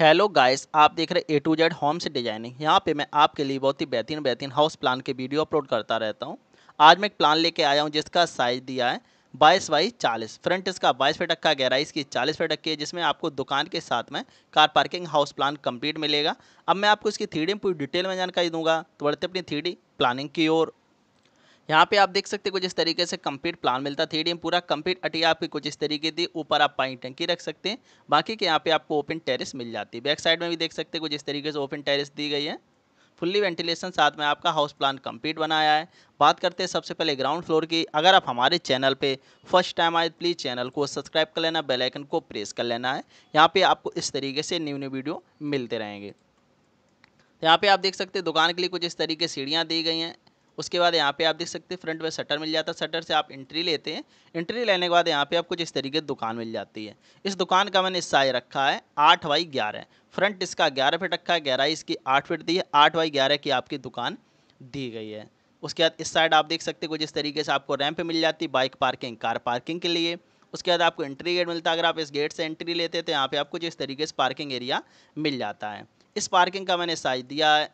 hello guys आप देख रहे A to Z homes designing यहाँ पे मैं आपके लिए बहुत ही बेहतरीन बेहतरीन हाउस प्लान के वीडियो अपलोड करता रहता हूँ आज मैं एक प्लान लेके आया हूँ जिसका साइज दिया है बाईस बाई चालीस फ्रंट इसका बाईस फीट का गहराई इसकी चालीस फीट की है जिसमें आपको दुकान के साथ में car parking house plan complete मिलेगा अब मैं आपको इसकी थ्री डी पूरी डिटेल में जानकारी दूंगा तो बढ़ते अपनी थ्री प्लानिंग की ओर यहाँ पे आप देख सकते कुछ इस तरीके से कंप्लीट प्लान मिलता है थ्री पूरा कंप्लीट अटिया आपकी कुछ इस तरीके की ऊपर आप पानी टंकी रख सकते हैं बाकी के यहाँ पे आपको ओपन टेरेस मिल जाती है बैक साइड में भी देख सकते हैं कुछ इस तरीके से ओपन टेरेस दी गई है फुल्ली वेंटिलेशन साथ में आपका हाउस प्लान कंप्लीट बनाया है बात करते हैं सबसे पहले ग्राउंड फ्लोर की अगर आप हमारे चैनल पे फर्स्ट टाइम आए प्लीज़ चैनल को सब्सक्राइब कर लेना बेल आइकन को प्रेस कर लेना है यहाँ पे आपको इस तरीके से न्यू न्यू वीडियो मिलते रहेंगे यहाँ पे आप देख सकते हैं दुकान के लिए कुछ इस तरीके सीढ़ियाँ दी गई हैं उसके बाद यहाँ पे आप देख सकते हैं फ्रंट में शटर मिल जाता है शटर से आप एंट्री लेते हैं एंट्री लेने के बाद यहाँ पे आपको जिस तरीके दुकान मिल जाती है इस दुकान का मैंने साइज रखा है आठ बाई ग्यारह फ्रंट इसका ग्यारह फिट रखा है गहराई इसकी आठ फिट दी है आठ बाई ग्यारह की आपकी दुकान दी गई है उसके बाद इस साइड आप देख सकते हो जिस तरीके से आपको रैंप मिल जाती है बाइक पार्किंग कार पार्किंग के लिए उसके बाद आपको एंट्री गेट मिलता है अगर आप इस गेट से एंट्री लेते हैं तो यहाँ पे आपको जिस तरीके से पार्किंग एरिया मिल जाता है इस पार्किंग का मैंने साइज दिया है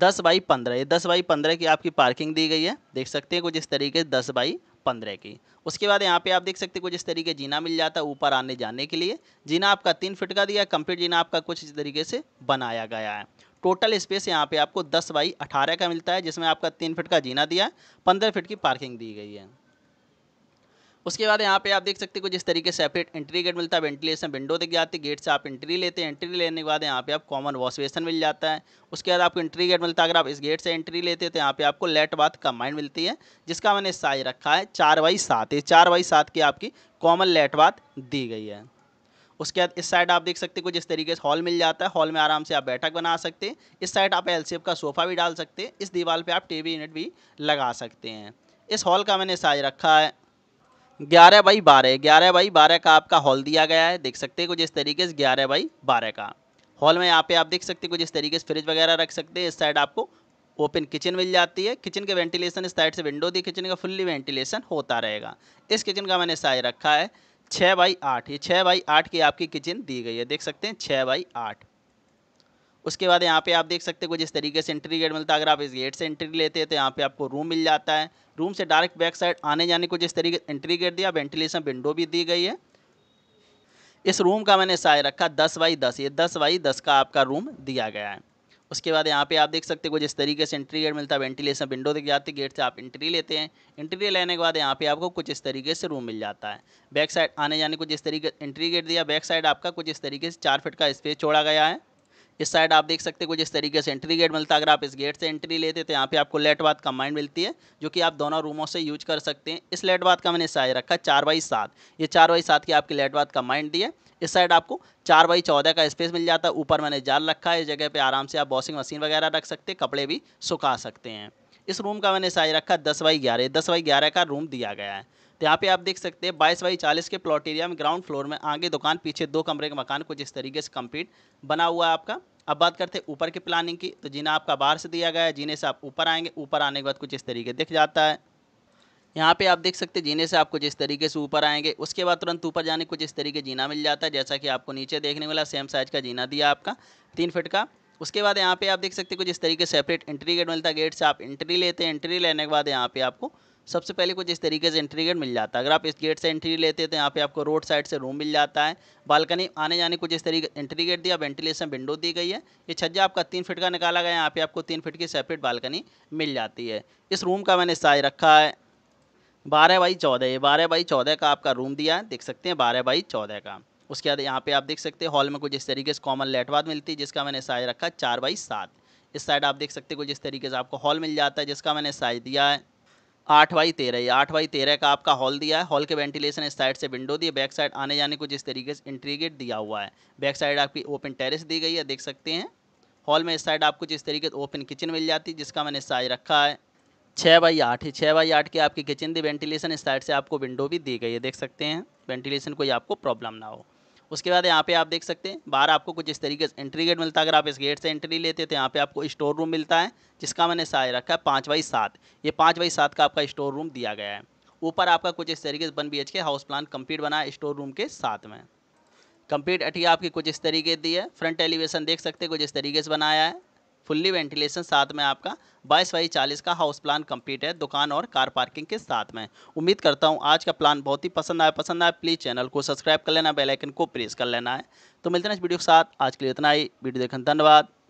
दस बाई पंद्रह ये दस बाई पंद्रह की आपकी पार्किंग दी गई है देख सकते हैं कुछ इस तरीके दस बाई पंद्रह की उसके बाद यहाँ पे आप देख सकते हैं कुछ इस तरीके जीना मिल जाता है ऊपर आने जाने के लिए जीना आपका तीन फिट का दिया कंप्लीट जीना आपका कुछ इस तरीके से बनाया गया है टोटल स्पेस यहाँ पे आपको दस बाई अठारह का मिलता है जिसमें आपका तीन फिट का जीना दिया है पंद्रह फिट की पार्किंग दी गई है उसके बाद यहाँ पे आप देख सकते हो जिस तरीके से सेपरेट एंट्री गेट मिलता है वेंटिलेशन विंडो दिख जाती है गेट से आप एंट्री लेते हैं एंट्री लेने के बाद यहाँ पे आप कॉमन वॉश बेसन मिल जाता है उसके बाद आपको एंट्री गेट मिलता है अगर आप इस गेट से एंट्री लेते हैं तो यहाँ पे आपको लेट बाथ कंबाइंड मिलती है जिसका मैंने साइज रखा है चार बाई सात ये चार बाई सात की आपकी कॉमन लेट बाथ दी गई है उसके बाद इस साइड आप देख सकते हो जिस तरीके से हॉल मिल जाता है हॉल में आराम से आप बैठक बना सकते हैं इस साइड आप एल का सोफ़ा भी डाल सकते हैं इस दीवार पर आप टी यूनिट भी लगा सकते हैं इस हॉल का मैंने साइज रखा है ग्यारह बाई बारह ग्यारह बाई बारह का आपका हॉल दिया गया है देख सकते हैं कुछ इस तरीके से ग्यारह बाई बारह का हॉल में यहाँ पे आप देख सकते हैं कुछ इस तरीके से फ्रिज वगैरह रख सकते हैं इस साइड आपको ओपन किचन मिल जाती है किचन के वेंटिलेशन इस साइड से विंडो दी किचन का फुल्ली वेंटिलेशन होता रहेगा इस किचन का मैंने साइज रखा है छः बाई आठ ये छः बाई आठ की आपकी किचन दी गई है देख सकते हैं छः बाई आठ उसके बाद यहाँ पे आप देख सकते हो कुछ तरीके से एंट्री गेट मिलता है अगर आप इस गेट से एंट्री लेते हैं तो यहाँ पे आपको रूम मिल जाता है रूम से डायरेक्ट बैक साइड आने जाने को जिस तरीके एंट्री गेट दिया वेंटिलेशन विंडो भी दी गई है इस रूम का मैंने साय रखा दस बाई दस ये दस बाई दस का आपका रूम दिया गया है उसके बाद यहाँ पे आप देख सकते हो जिस तरीके से एंट्री गेट मिलता है वेंटिलेशन विंडो दिख जाती है गेट से आप एंट्री लेते हैं एंट्री लेने के बाद यहाँ पे आपको कुछ इस तरीके से रूम मिल जाता है बैक साइड आने जाने को जिस तरीके एंट्री गेट दिया बैक साइड आपका कुछ इस तरीके से चार फिट का स्पेस छोड़ा गया है इस साइड आप देख सकते हैं कुछ जिस तरीके से एंट्री गेट मिलता है अगर आप इस गेट से एंट्री लेते तो यहाँ पे आपको लेट बात कंबाइंड मिलती है जो कि आप दोनों रूमों से यूज कर सकते हैं इस लेट बात का मैंने साइज रखा चार बाई सात ये चार बाई सात की आपकी लेट बात कंबाइंड दी है इस साइड आपको चार बाई चौदह का स्पेस मिल जाता है ऊपर मैंने जाल रखा है इस जगह पर आराम से आप वॉशिंग मशीन वगैरह रख सकते कपड़े भी सुखा सकते हैं इस रूम का मैंने साइज रखा दस बाई ग्यारह दस बाई ग्यारह का रूम दिया गया है तो यहाँ पे आप देख सकते हैं बाईस बाई चालीस के प्लॉट एरिया में ग्राउंड फ्लोर में आगे दुकान पीछे दो कमरे का मकान कुछ इस तरीके से कंप्लीट बना हुआ है आपका अब बात करते हैं ऊपर की प्लानिंग की तो जीना आपका बाहर से दिया गया है जीने से आप ऊपर आएंगे ऊपर आने के बाद कुछ इस तरीके दिख जाता है यहाँ पे आप देख सकते हैं जीने से आपको जिस तरीके से ऊपर आएंगे उसके बाद तुरंत ऊपर जाने कुछ इस तरीके जीना मिल जाता है जैसा कि आपको नीचे देखने वाला सेम साइज का जीना दिया आपका तीन फिट का उसके बाद यहाँ पे आप देख सकते हैं कुछ इस तरीके सेपरेट एंट्री गेट मिलता है गेट से आप एंट्री लेते हैं एंट्री लेने के बाद यहाँ पे आपको सबसे पहले कुछ इस तरीके से एंट्री गेट मिल जाता है अगर आप इस गेट से एंट्री लेते हैं तो यहाँ पे आपको रोड साइड से रूम मिल जाता है बालकनी आने जाने कुछ इस तरीके एंट्री गेट दिया वेंटिलेशन विंडो दी गई है ये छज्जा आपका तीन फिट का निकाला गया यहाँ पे आपको तीन फिट की सेपरेट बालकनी मिल जाती है इस रूम का मैंने साइज रखा है बारह बाई चौदह ये बारह बाई चौदह का आपका रूम दिया है देख सकते हैं बारह बाई चौदह का उसके बाद यहाँ पे आप देख सकते हैं हॉल में कुछ इस तरीके से कॉमन लेटवाद मिलती है जिसका मैंने साइज रखा है चार बाई सात इस साइड आप देख सकते हैं कुछ इस तरीके से आपको हॉल मिल जाता है जिसका मैंने साइज दिया है आठ बाई तेरह ये आठ बाई तेरह का आपका हॉल दिया है हॉल के वेंटिलेशन इस साइड से विंडो दिए बैक साइड आने जाने को जिस तरीके से इंट्रीगेट गेट दिया हुआ है बैक साइड आपकी ओपन टेरेस दी गई है देख सकते हैं हॉल में इस साइड आपको जिस तरीके से ओपन किचन मिल जाती है जिसका मैंने साइज रखा है छः बाई आठ छः बाई आठ की आपकी किचन दी वेंटिलेशन इस साइड से आपको विंडो भी दी गई है देख सकते हैं वेंटिलेशन कोई आपको प्रॉब्लम ना हो उसके बाद यहाँ पे आप देख सकते हैं बाहर आपको कुछ इस तरीके से एंट्री गेट मिलता है अगर आप इस गेट से एंट्री लेते हैं तो यहाँ पे आपको स्टोर रूम मिलता है जिसका मैंने साय रखा है पाँच बाई सात ये पाँच बाई सात का आपका स्टोर रूम दिया गया है ऊपर आपका कुछ इस तरीके से one B K house plan complete बना है स्टोर रूम के साथ में कंप्लीट अटिया आपकी कुछ इस तरीके दी है फ्रंट एलिवेशन देख सकते हैं कुछ इस तरीके से बनाया है फुल्ली वेंटिलेशन साथ में आपका बाईस बाई चालीस का हाउस प्लान कंप्लीट है दुकान और कार पार्किंग के साथ में उम्मीद करता हूँ आज का प्लान बहुत ही पसंद आया पसंद आया प्लीज़ चैनल को सब्सक्राइब कर लेना बेलाइकन को प्रेस कर लेना है तो मिलते हैं इस वीडियो के साथ आज के लिए इतना ही वीडियो देखने धन्यवाद